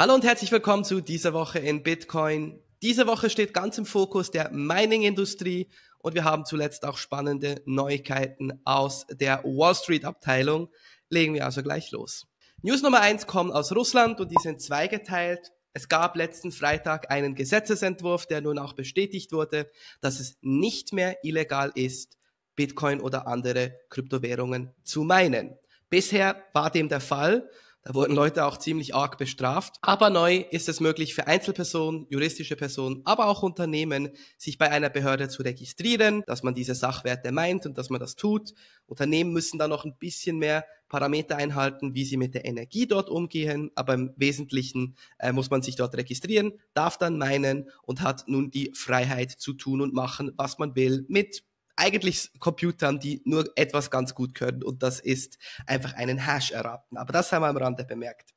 Hallo und herzlich willkommen zu dieser Woche in Bitcoin. Diese Woche steht ganz im Fokus der Mining-Industrie und wir haben zuletzt auch spannende Neuigkeiten aus der Wall Street-Abteilung. Legen wir also gleich los. News Nummer eins kommen aus Russland und die sind zweigeteilt. Es gab letzten Freitag einen Gesetzesentwurf, der nun auch bestätigt wurde, dass es nicht mehr illegal ist, Bitcoin oder andere Kryptowährungen zu meinen. Bisher war dem der Fall da wurden Leute auch ziemlich arg bestraft. Aber neu ist es möglich für Einzelpersonen, juristische Personen, aber auch Unternehmen, sich bei einer Behörde zu registrieren, dass man diese Sachwerte meint und dass man das tut. Unternehmen müssen da noch ein bisschen mehr Parameter einhalten, wie sie mit der Energie dort umgehen, aber im Wesentlichen äh, muss man sich dort registrieren, darf dann meinen und hat nun die Freiheit zu tun und machen, was man will mit eigentlich Computern, die nur etwas ganz gut können und das ist einfach einen Hash erraten. Aber das haben wir am Rande bemerkt.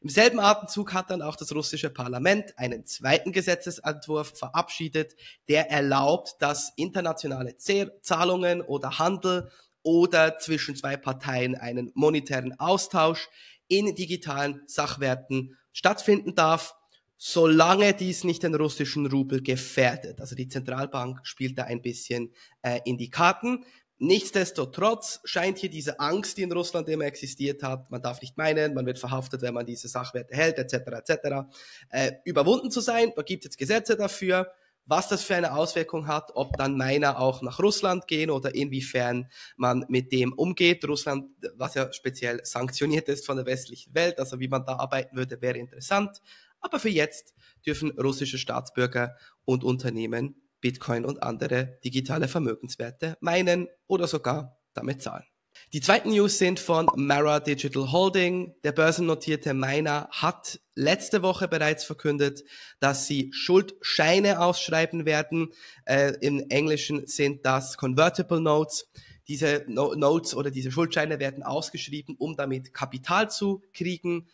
Im selben Atemzug hat dann auch das russische Parlament einen zweiten Gesetzesentwurf verabschiedet, der erlaubt, dass internationale Zahlungen oder Handel oder zwischen zwei Parteien einen monetären Austausch in digitalen Sachwerten stattfinden darf solange dies nicht den russischen Rubel gefährdet. Also die Zentralbank spielt da ein bisschen äh, in die Karten. Nichtsdestotrotz scheint hier diese Angst, die in Russland immer existiert hat, man darf nicht meinen, man wird verhaftet, wenn man diese Sachwerte hält, etc., etc., äh, überwunden zu sein. Da gibt es jetzt Gesetze dafür, was das für eine Auswirkung hat, ob dann Miner auch nach Russland gehen oder inwiefern man mit dem umgeht. Russland, was ja speziell sanktioniert ist von der westlichen Welt, also wie man da arbeiten würde, wäre interessant. Aber für jetzt dürfen russische Staatsbürger und Unternehmen Bitcoin und andere digitale Vermögenswerte meinen oder sogar damit zahlen. Die zweiten News sind von Mara Digital Holding. Der börsennotierte Miner hat letzte Woche bereits verkündet, dass sie Schuldscheine ausschreiben werden. Äh, Im Englischen sind das Convertible Notes. Diese no Notes oder diese Schuldscheine werden ausgeschrieben, um damit Kapital zu kriegen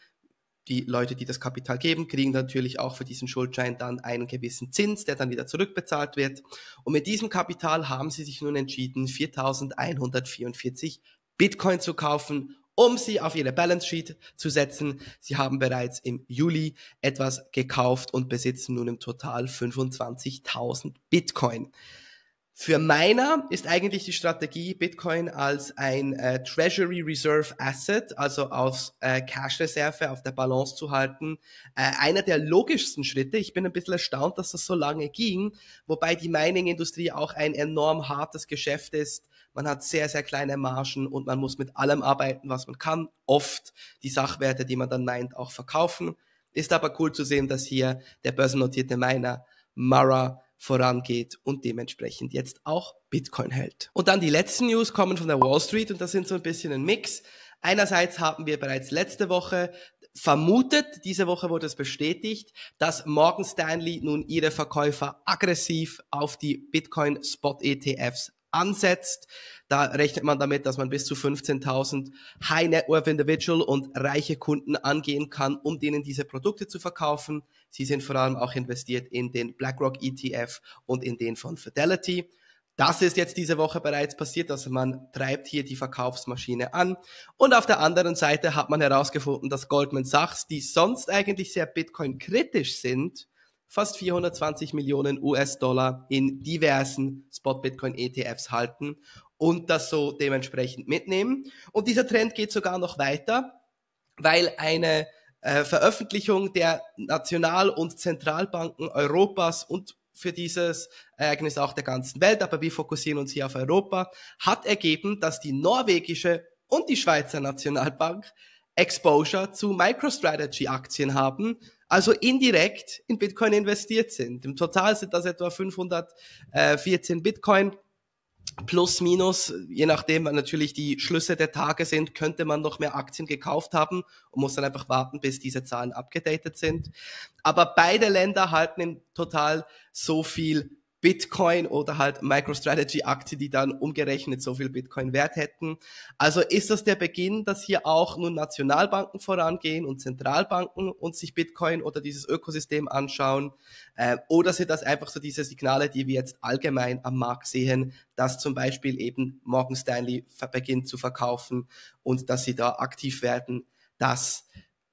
die Leute, die das Kapital geben, kriegen natürlich auch für diesen Schuldschein dann einen gewissen Zins, der dann wieder zurückbezahlt wird. Und mit diesem Kapital haben sie sich nun entschieden, 4144 Bitcoin zu kaufen, um sie auf ihre Balance Sheet zu setzen. Sie haben bereits im Juli etwas gekauft und besitzen nun im Total 25.000 Bitcoin. Für Miner ist eigentlich die Strategie, Bitcoin als ein äh, Treasury Reserve Asset, also als äh, Cash-Reserve auf der Balance zu halten, äh, einer der logischsten Schritte. Ich bin ein bisschen erstaunt, dass das so lange ging, wobei die Mining-Industrie auch ein enorm hartes Geschäft ist. Man hat sehr, sehr kleine Margen und man muss mit allem arbeiten, was man kann. Oft die Sachwerte, die man dann meint, auch verkaufen. Ist aber cool zu sehen, dass hier der börsennotierte Miner Mara vorangeht und dementsprechend jetzt auch Bitcoin hält. Und dann die letzten News kommen von der Wall Street und das sind so ein bisschen ein Mix. Einerseits haben wir bereits letzte Woche vermutet, diese Woche wurde es bestätigt, dass Morgan Stanley nun ihre Verkäufer aggressiv auf die Bitcoin Spot ETFs ansetzt. Da rechnet man damit, dass man bis zu 15.000 High Net Worth Individual und reiche Kunden angehen kann, um denen diese Produkte zu verkaufen. Sie sind vor allem auch investiert in den BlackRock ETF und in den von Fidelity. Das ist jetzt diese Woche bereits passiert, also man treibt hier die Verkaufsmaschine an. Und auf der anderen Seite hat man herausgefunden, dass Goldman Sachs, die sonst eigentlich sehr Bitcoin-kritisch sind, fast 420 Millionen US-Dollar in diversen Spot-Bitcoin-ETFs halten und das so dementsprechend mitnehmen. Und dieser Trend geht sogar noch weiter, weil eine äh, Veröffentlichung der National- und Zentralbanken Europas und für dieses Ereignis auch der ganzen Welt, aber wir fokussieren uns hier auf Europa, hat ergeben, dass die norwegische und die Schweizer Nationalbank Exposure zu MicroStrategy-Aktien haben, also indirekt in Bitcoin investiert sind. Im Total sind das etwa 514 Bitcoin. Plus, minus, je nachdem natürlich die Schlüsse der Tage sind, könnte man noch mehr Aktien gekauft haben und muss dann einfach warten, bis diese Zahlen abgedatet sind. Aber beide Länder halten im Total so viel Bitcoin oder halt MicroStrategy-Aktie, die dann umgerechnet so viel Bitcoin wert hätten. Also ist das der Beginn, dass hier auch nun Nationalbanken vorangehen und Zentralbanken und sich Bitcoin oder dieses Ökosystem anschauen? Äh, oder sind das einfach so diese Signale, die wir jetzt allgemein am Markt sehen, dass zum Beispiel eben Morgan Stanley beginnt zu verkaufen und dass sie da aktiv werden, dass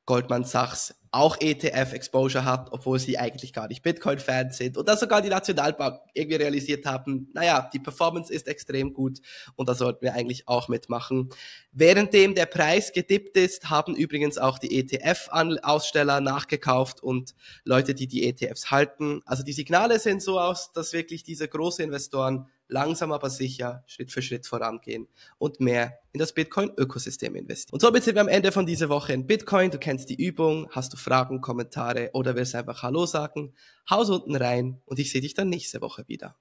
Goldman Sachs auch ETF-Exposure hatten, obwohl sie eigentlich gar nicht Bitcoin-Fans sind und dass sogar die Nationalbank irgendwie realisiert haben, naja, die Performance ist extrem gut und da sollten wir eigentlich auch mitmachen. Währenddem der Preis gedippt ist, haben übrigens auch die ETF-Aussteller nachgekauft und Leute, die die ETFs halten. Also die Signale sehen so aus, dass wirklich diese großen Investoren langsam aber sicher Schritt für Schritt vorangehen und mehr in das Bitcoin-Ökosystem investieren. Und somit sind wir am Ende von dieser Woche in Bitcoin. Du kennst die Übung, hast du Fragen, Kommentare oder willst einfach Hallo sagen, haus unten rein und ich sehe dich dann nächste Woche wieder.